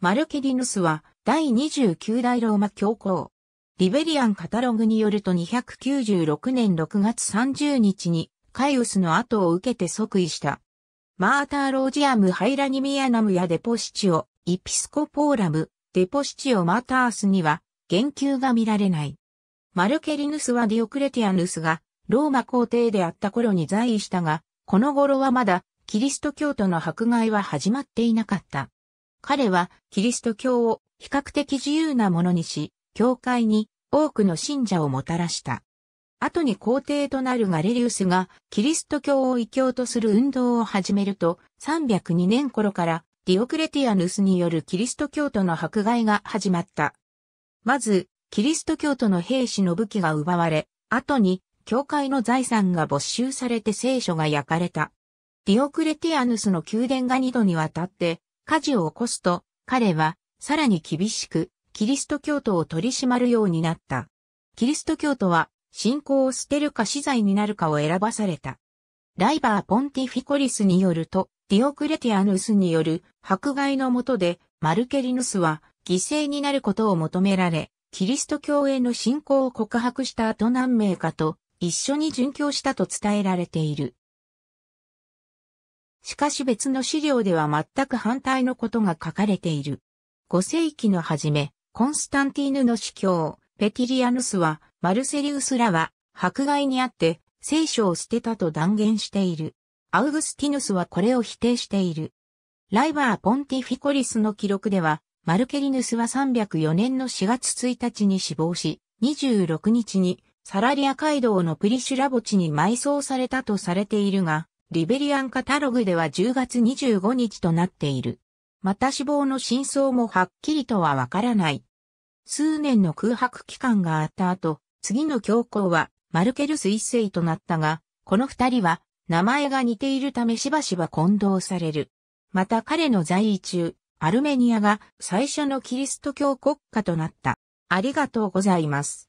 マルケリヌスは第29代ローマ教皇。リベリアンカタログによると296年6月30日にカイウスの後を受けて即位した。マーターロージアムハイラニミアナムやデポシチオ、イピスコポーラム、デポシチオマータースには言及が見られない。マルケリヌスはディオクレティアヌスがローマ皇帝であった頃に在位したが、この頃はまだキリスト教徒の迫害は始まっていなかった。彼はキリスト教を比較的自由なものにし、教会に多くの信者をもたらした。後に皇帝となるガレリウスがキリスト教を異教とする運動を始めると302年頃からディオクレティアヌスによるキリスト教徒の迫害が始まった。まず、キリスト教徒の兵士の武器が奪われ、後に教会の財産が没収されて聖書が焼かれた。ディオクレティアヌスの宮殿が二度にわたって火事を起こすと、彼は、さらに厳しく、キリスト教徒を取り締まるようになった。キリスト教徒は、信仰を捨てるか死罪になるかを選ばされた。ライバー・ポンティフィコリスによると、ディオクレティアヌスによる迫害のもとで、マルケリヌスは犠牲になることを求められ、キリスト教への信仰を告白した後何名かと一緒に殉教したと伝えられている。しかし別の資料では全く反対のことが書かれている。5世紀の初め、コンスタンティーヌの司教、ペティリアヌスは、マルセリウスらは、迫害にあって、聖書を捨てたと断言している。アウグスティヌスはこれを否定している。ライバー・ポンティフィコリスの記録では、マルケリヌスは304年の4月1日に死亡し、26日にサラリア街道のプリシュラ墓地に埋葬されたとされているが、リベリアンカタログでは10月25日となっている。また死亡の真相もはっきりとはわからない。数年の空白期間があった後、次の教皇はマルケルス一世となったが、この二人は名前が似ているためしばしば混同される。また彼の在位中、アルメニアが最初のキリスト教国家となった。ありがとうございます。